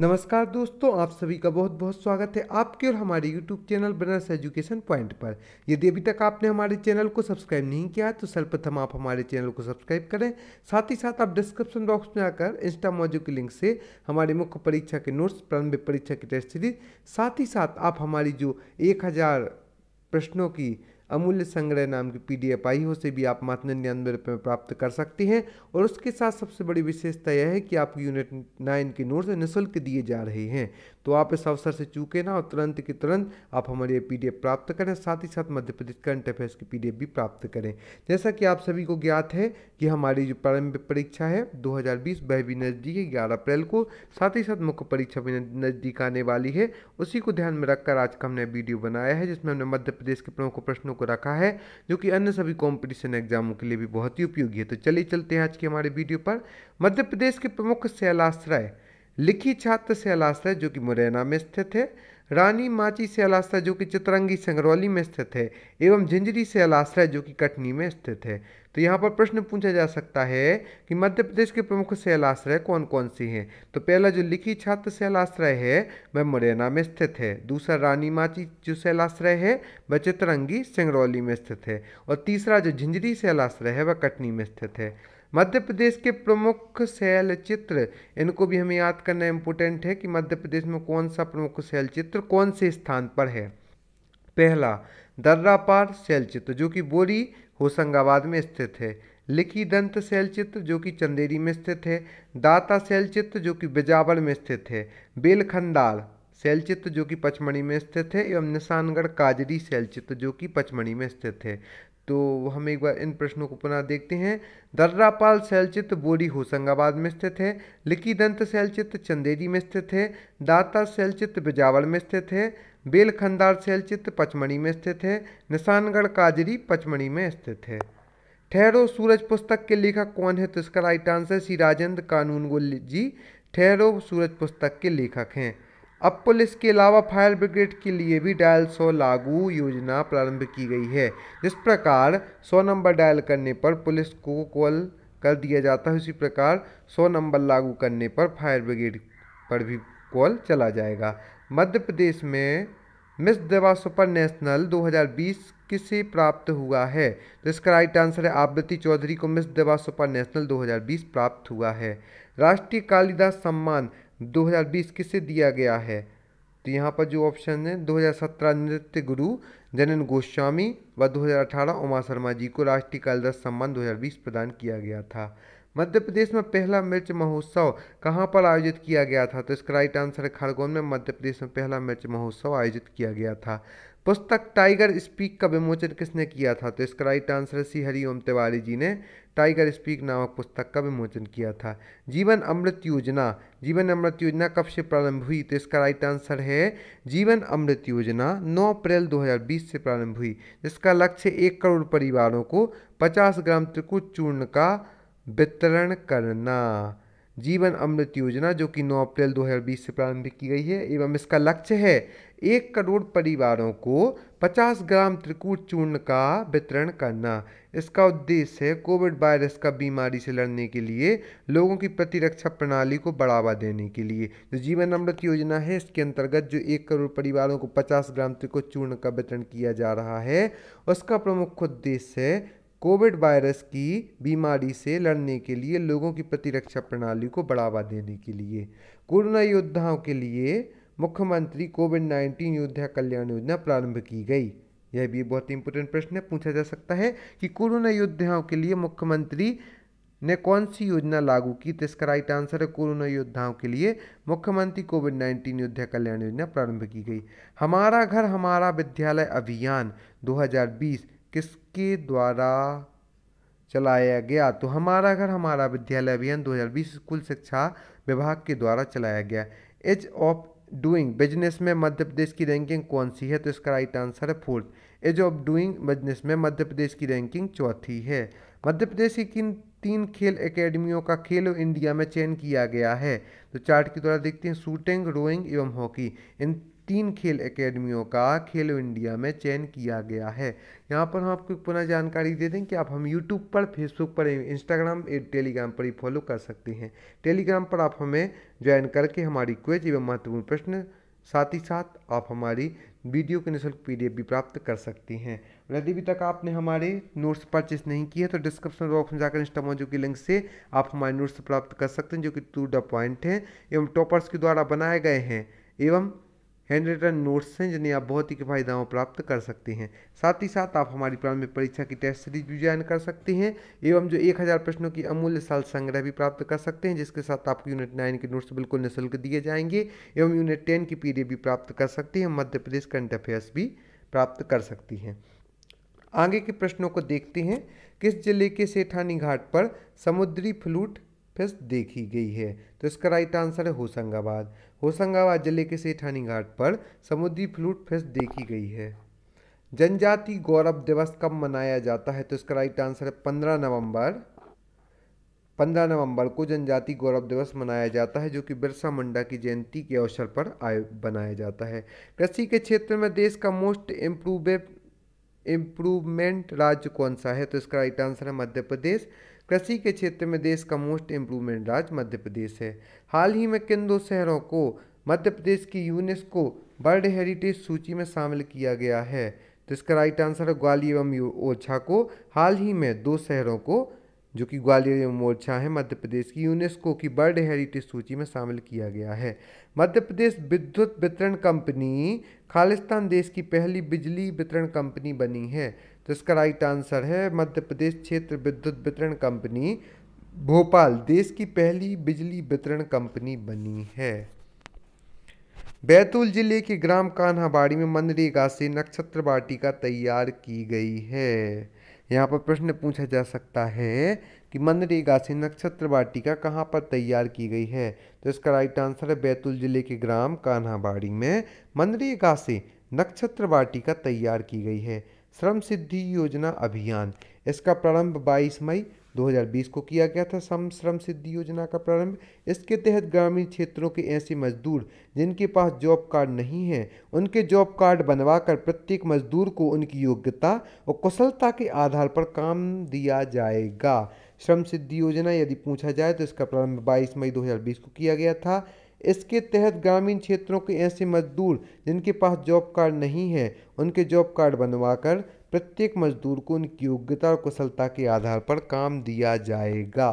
नमस्कार दोस्तों आप सभी का बहुत बहुत स्वागत है आपके और हमारे YouTube चैनल बनर्स एजुकेशन पॉइंट पर यदि अभी तक आपने हमारे चैनल को सब्सक्राइब नहीं किया तो सर्वप्रथम आप हमारे चैनल को सब्सक्राइब करें साथ ही साथ आप डिस्क्रिप्शन बॉक्स में आकर इंस्टा मौजू के लिंक से हमारे मुख्य परीक्षा के नोट्स प्रारंभिक परीक्षा की टेस्ट सीरीज साथ ही साथ आप हमारी जो एक प्रश्नों की अमूल्य संग्रह नाम की पी डी आई हो से भी आप मात्र निन्यानवे रुपये में प्राप्त कर सकते हैं और उसके साथ सबसे बड़ी विशेषता यह है कि आपको यूनिट नाइन के नोट्स निःशुल्क दिए जा रहे हैं तो आप इस अवसर से चूके ना और तुरंत की तुरंत आप हमारे ये पी प्राप्त करें साथ ही साथ मध्य प्रदेश करंट अफेयर्स की पी भी प्राप्त करें जैसा कि आप सभी को ज्ञात है कि हमारी जो प्रारंभिक परीक्षा है 2020 वह भी नज़दीक है ग्यारह अप्रैल को साथ ही साथ मुख्य परीक्षा भी नज़दीक आने वाली है उसी को ध्यान में रखकर आज का हमने वीडियो बनाया है जिसमें हमने मध्य प्रदेश के प्रमुख प्रश्नों को रखा है जो कि अन्य सभी कॉम्पिटिशन एग्जामों के लिए भी बहुत ही उपयोगी है तो चलिए चलते हैं आज के हमारे वीडियो पर मध्य प्रदेश के प्रमुख शैलाश्रय लिखी छात्र श्यालास्ता जो कि मुरैना में स्थित है रानी माची श्यालास्ता जो कि चितरंगी संगरौली में स्थित है एवं झिंझरी श्यालास्ता जो कि कटनी में स्थित है तो यहाँ पर प्रश्न पूछा जा सकता है कि मध्य प्रदेश के प्रमुख शैलाश्रय कौन कौन सी हैं तो पहला जो लिखी छात्र शैलाश्रय है वह मुरैना में स्थित है दूसरा रानी माची जो शैलाश्रय है वह चितरंगी सिंगरौली में स्थित है और तीसरा जो झिंझरी शैलाश्रय है वह कटनी में स्थित है मध्य प्रदेश के प्रमुख शैल चित्र इनको भी हमें याद करना इम्पोर्टेंट है कि मध्य प्रदेश में कौन सा प्रमुख शैल चित्र कौन से स्थान पर है पहला दर्रापार शैल चित्र जो कि बोरी होशंगाबाद में स्थित है लिखी दंत शैल चित्र जो कि चंदेरी में स्थित है दाता शैल चित्र जो कि बिजावर में स्थित है बेलखंडाल शैल चित्र जो कि पचमणी में स्थित है एवं निशानगढ़ काजरी शैल चित्र जो कि पचमढ़ी में स्थित है तो हम एक बार इन प्रश्नों को पुनः देखते हैं दर्रापाल शैलचित्र बोरी होशंगाबाद में स्थित है दंत शैलचित्र चंदेरी में स्थित है दाता शैलचित्र बिजावर में स्थित है बेलखंदार शैलचित्र पचमढ़ी में स्थित है निशानगढ़ काजरी पचमढ़ी में स्थित है ठहरो सूरज पुस्तक के लेखक कौन है तो इसका राइट आंसर श्री राजेंद्र कानूनगुल जी ठहरो सूरज पुस्तक के लेखक हैं अब पुलिस के अलावा फायर ब्रिगेड के लिए भी डायल सो लागू योजना प्रारंभ की गई है जिस प्रकार सौ नंबर डायल करने पर पुलिस को कॉल कर दिया जाता है उसी प्रकार सौ नंबर लागू करने पर फायर ब्रिगेड पर भी कॉल चला जाएगा मध्य प्रदेश में मिस देवा सुपर नेशनल 2020 किसे प्राप्त हुआ है जिसका राइट आंसर है आबृति चौधरी को मिस देवा सुपर नेशनल 2020 प्राप्त हुआ है राष्ट्रीय कालिदास सम्मान 2020 किसे दिया गया है तो यहाँ पर जो ऑप्शन है 2017 नृत्य गुरु जनन गोस्वामी व 2018 उमा शर्मा जी को राष्ट्रीय कालिदास सम्मान 2020 प्रदान किया गया था मध्य प्रदेश में पहला मिर्च महोत्सव कहाँ पर आयोजित किया गया था तो इसका राइट आंसर है खरगोन में मध्य प्रदेश में पहला मिर्च महोत्सव आयोजित किया गया था पुस्तक टाइगर स्पीक का विमोचन किसने किया था तो इसका राइट आंसर है सी ओम तिवारी जी ने टाइगर स्पीक नामक पुस्तक का विमोचन किया था जीवन अमृत योजना जीवन अमृत योजना कब से प्रारंभ हुई तो इसका राइट आंसर है जीवन अमृत योजना 9 अप्रैल 2020 से प्रारंभ हुई जिसका लक्ष्य एक करोड़ परिवारों को 50 ग्राम त्रिकुट चूर्ण का वितरण करना जीवन अमृत योजना जो कि 9 अप्रैल 2020 से प्रारंभ की गई है एवं इसका लक्ष्य है एक करोड़ परिवारों को 50 ग्राम त्रिकूट चूर्ण का वितरण करना इसका उद्देश्य है कोविड वायरस का बीमारी से लड़ने के लिए लोगों की प्रतिरक्षा प्रणाली को बढ़ावा देने के लिए जो जीवन अमृत योजना है इसके अंतर्गत जो एक करोड़ परिवारों को 50 ग्राम त्रिकूट चूर्ण का वितरण किया जा रहा है उसका प्रमुख उद्देश्य है कोविड वायरस की बीमारी से लड़ने के लिए लोगों की प्रतिरक्षा प्रणाली को बढ़ावा देने के लिए कोरोना योद्धाओं के लिए मुख्यमंत्री कोविड नाइन्टीन योद्धा कल्याण योजना प्रारंभ की गई यह भी बहुत इंपॉर्टेंट प्रश्न है पूछा जा सकता है कि कोरोना योद्धाओं के लिए मुख्यमंत्री ने कौन सी योजना लागू की तो इसका राइट आंसर है कोरोना योद्धाओं के लिए मुख्यमंत्री कोविड नाइन्टीन योद्धा कल्याण योजना प्रारंभ की गई हमारा घर हमारा विद्यालय अभियान 2020 किसके द्वारा चलाया गया तो हमारा घर हमारा विद्यालय अभियान 2020 स्कूल शिक्षा विभाग के द्वारा चलाया गया एज ऑफ डूइंग बिजनेस में मध्य प्रदेश की रैंकिंग कौन सी है तो इसका राइट आंसर है fourth ease of doing business में मध्य प्रदेश की रैंकिंग चौथी है मध्य प्रदेश की किन तीन खेल एकेडमियों का खेलो इंडिया में चयन किया गया है तो चार्ट के द्वारा देखते हैं शूटिंग रोइंग एवं हॉकी इन तीन खेल एकेडमियों का खेलो इंडिया में चयन किया गया है यहाँ पर हम आपको पुनः जानकारी दे दें कि आप हम यूट्यूब पर फेसबुक पर इंस्टाग्राम टेलीग्राम पर ही फॉलो कर सकते हैं टेलीग्राम पर आप हमें ज्वाइन करके हमारी क्वेज एवं महत्वपूर्ण प्रश्न साथ ही साथ आप हमारी वीडियो के निःशुल्क पी भी प्राप्त कर सकती हैं यदि अभी तक आपने हमारे नोट्स परचेस नहीं किए तो डिस्क्रिप्शन बॉक्स में जाकर इंस्टा मौजूद की लिंक से आप हमारे नोट्स प्राप्त कर सकते हैं जो कि टू द पॉइंट हैं एवं टॉपर्स के द्वारा बनाए गए हैं एवं हैंड रिटर्न नोट्स हैं जिन्हें आप बहुत ही किफायती दामों प्राप्त कर सकते हैं साथ ही साथ आप हमारी प्रारंभिक परीक्षा की टेस्ट सीरीज भी ज्वाइन कर सकते हैं एवं जो एक हज़ार प्रश्नों की अमूल्य साल संग्रह भी प्राप्त कर सकते हैं जिसके साथ आपको यूनिट नाइन के नोट्स बिल्कुल निःशुल्क दिए जाएंगे एवं यूनिट टेन की पी भी प्राप्त कर सकते हैं मध्य प्रदेश करंट अफेयर्स भी प्राप्त कर सकती हैं आगे के प्रश्नों को देखते हैं किस जिले के सेठानी घाट पर समुद्री फ्लूट फिश देखी गई है तो इसका राइट आंसर है होशंगाबाद होशंगाबाद जिले के सेठानी घाट पर समुद्री फ्लूट फेस्ट देखी गई है जनजाति गौरव दिवस कब मनाया जाता है तो इसका राइट आंसर है पंद्रह नवंबर पंद्रह नवंबर को जनजाति गौरव दिवस मनाया जाता है जो कि बिरसा मुंडा की जयंती के अवसर पर आयो बनाया जाता है कृषि के क्षेत्र में देश का मोस्ट इम्प्रूवे इम्प्रूवमेंट राज्य कौन सा है तो इसका राइट आंसर है मध्य प्रदेश कृषि के क्षेत्र में देश का मोस्ट इम्प्रूवमेंट राज्य मध्य प्रदेश है हाल ही में किन दो शहरों को मध्य प्रदेश की यूनेस्को वर्ल्ड हेरिटेज सूची में शामिल किया गया है जिसका तो राइट आंसर है ग्वालियर एवं ओझा को हाल ही में दो शहरों को जो कि ग्वालियर मोर्चा है मध्य प्रदेश की यूनेस्को की वर्ल्ड हेरिटेज सूची में शामिल किया गया है मध्य प्रदेश विद्युत वितरण कंपनी खालिस्तान देश की पहली बिजली वितरण कंपनी बनी है तो इसका राइट आंसर है मध्य प्रदेश क्षेत्र विद्युत वितरण कंपनी भोपाल देश की पहली बिजली वितरण कंपनी बनी है बैतूल जिले के ग्राम कान्हाबाड़ी में मनरेगा से नक्षत्र वाटिका तैयार की गई है यहाँ पर प्रश्न पूछा जा सकता है कि मनरेगा से नक्षत्र वाटिका कहाँ पर तैयार की गई है तो इसका राइट आंसर है बैतूल जिले के ग्राम कान्हाबाड़ी में मनरेगा से नक्षत्र वाटिका तैयार की गई है श्रम सिद्धि योजना अभियान इसका प्रारंभ 22 मई 2020 को किया गया था सम श्रम सिद्धि योजना का प्रारंभ इसके तहत ग्रामीण क्षेत्रों के ऐसे मजदूर जिनके पास जॉब कार्ड नहीं है उनके जॉब कार्ड बनवाकर प्रत्येक मजदूर को उनकी योग्यता और कुशलता के आधार पर काम दिया जाएगा श्रम सिद्धि योजना यदि पूछा जाए तो इसका प्रारंभ 22 मई 2020 को किया गया था इसके तहत ग्रामीण क्षेत्रों के ऐसे मजदूर जिनके पास जॉब कार्ड नहीं है उनके जॉब कार्ड बनवाकर प्रत्येक मजदूर को उनकी योग्यता और कुशलता के आधार पर काम दिया जाएगा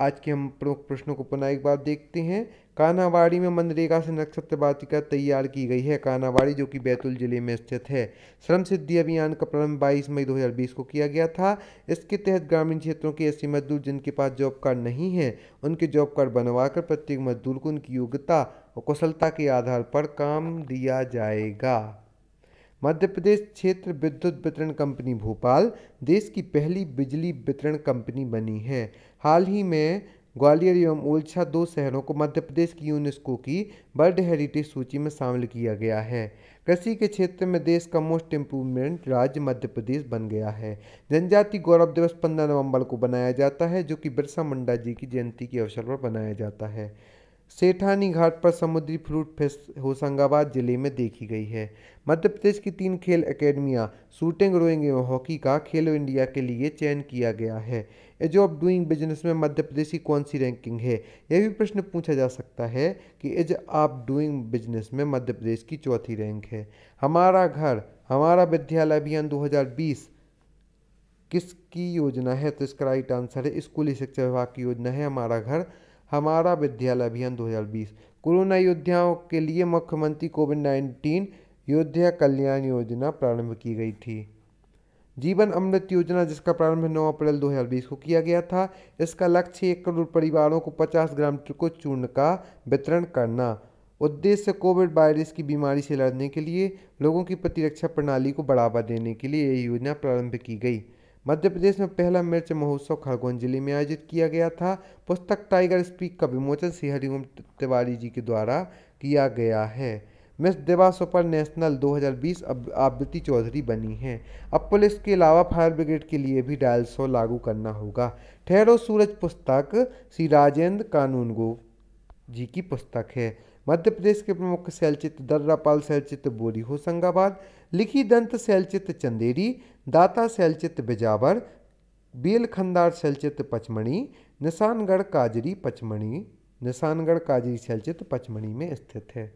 आज के हम प्रमुख प्रश्नों को पुनः एक बार देखते हैं कानावाड़ी में मनरेगा से नक्शा बातिका तैयार की गई है कानावाड़ी जो कि बैतूल जिले में स्थित है श्रम सिद्धि अभियान का प्रारंभ 22 मई 2020 को किया गया था इसके तहत ग्रामीण क्षेत्रों के ऐसे मजदूर जिनके पास जॉब कार्ड नहीं है उनके जॉब कार्ड बनवाकर प्रत्येक मजदूर को उनकी योग्यता और कुशलता के आधार पर काम दिया जाएगा मध्य प्रदेश क्षेत्र विद्युत वितरण कंपनी भोपाल देश की पहली बिजली वितरण कंपनी बनी है हाल ही में ग्वालियर एवं ओलछा दो शहरों को मध्य प्रदेश की यूनेस्को की वर्ल्ड हेरिटेज सूची में शामिल किया गया है कृषि के क्षेत्र में देश का मोस्ट इम्प्रूवमेंट राज्य मध्य प्रदेश बन गया है जनजाति गौरव दिवस पंद्रह नवंबर को बनाया जाता है जो कि बिरसा मुंडा जी की जयंती के अवसर पर बनाया जाता है सेठानी घाट पर समुद्री फ्रूट फेस्ट होशंगाबाद जिले में देखी गई है मध्य प्रदेश की तीन खेल अकेडमियाँ शूटिंग रोइंग एवं हॉकी का खेलो इंडिया के लिए चयन किया गया है एज ऑफ डूइंग बिजनेस में मध्य प्रदेश की कौन सी रैंकिंग है यह भी प्रश्न पूछा जा सकता है कि एज ऑफ डूइंग बिजनेस में मध्य प्रदेश की चौथी रैंक है हमारा घर हमारा विद्यालय अभियान दो किसकी योजना है तो इसका राइट आंसर है स्कूली शिक्षा विभाग की योजना है हमारा घर हमारा विद्यालय अभियान 2020 कोरोना योद्धाओं के लिए मुख्यमंत्री कोविड नाइन्टीन योद्धा कल्याण योजना प्रारंभ की गई थी जीवन अमृत योजना जिसका प्रारंभ 9 अप्रैल 2020 को किया गया था इसका लक्ष्य एक करोड़ परिवारों को 50 ग्राम ट्रिको चूर्ण का वितरण करना उद्देश्य कोविड वायरस की बीमारी से लड़ने के लिए लोगों की प्रतिरक्षा प्रणाली को बढ़ावा देने के लिए यह योजना प्रारंभ की गई मध्य प्रदेश में पहला मिर्च महोत्सव खरगोन जिले में आयोजित किया गया था पुस्तक टाइगर स्पीक का विमोचन श्री हरिओम तिवारी जी के द्वारा किया गया है मिस देवा सुपर नेशनल 2020 अब आवृत्ति चौधरी बनी है अब पुलिस के अलावा फायर ब्रिगेड के लिए भी डायल सो लागू करना होगा ठहरो सूरज पुस्तक श्री राजेंद्र कानूनगो जी की पुस्तक है मध्य प्रदेश के प्रमुख शैलचित्र दर्रापाल शैलचित्र बोरी होशंगाबाद लिखी दंत शैलचित्र चंदेरी दाता शैलचित बिजावर बेलखंदार शैलचित पचमणी निशानगढ़ काजरी पचमणी निशानगढ़ काजरी शैलचित पचमणी में स्थित है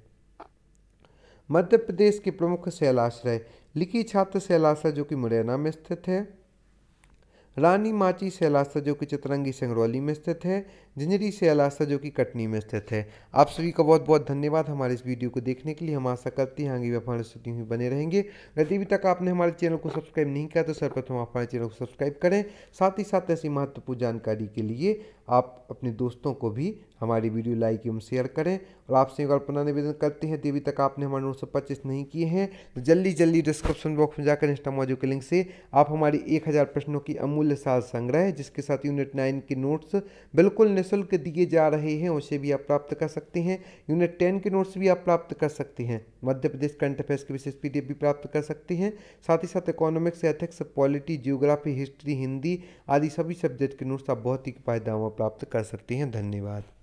मध्य प्रदेश के प्रमुख शैलाश्रय लिखी छात्र शैलाश्रय जो कि मुरैना में स्थित है रानी माची सैलास्ता जो कि चितरंगी संगरौली में स्थित है झिंझरी सैलास्ता जो कि कटनी में स्थित है आप सभी का बहुत बहुत धन्यवाद हमारे इस वीडियो को देखने के लिए हम आशा करते हैं आगे भी हमारे स्थिति में बने रहेंगे यदि अभी तक आपने हमारे चैनल को सब्सक्राइब नहीं किया तो सर्वप्रथम आप हमारे चैनल को सब्सक्राइब करें साथ ही साथ ऐसी महत्वपूर्ण जानकारी के लिए आप अपने दोस्तों को भी हमारी वीडियो लाइक एवं शेयर करें और आपसे एक पुनः निवेदन करते हैं देवी तक आपने हमारे नोट सौ नहीं किए हैं तो जल्दी जल्दी डिस्क्रिप्शन बॉक्स में जाकर इंस्टा मौजूद के लिंक से आप हमारी एक हज़ार प्रश्नों की अमूल्य साज संग्रह जिसके साथ यूनिट नाइन के नोट्स बिल्कुल निःशुल्क दिए जा रहे हैं उसे भी आप प्राप्त कर सकते हैं यूनिट टेन के नोट्स भी आप प्राप्त कर सकते हैं मध्य प्रदेश करंट अफेयर्स की विशेष पी भी प्राप्त कर सकते हैं साथ ही साथ economics ethics polity geography history Hindi आदि सभी सब्जेक्ट के नोट्स आप बहुत ही हुआ प्राप्त कर सकती हैं धन्यवाद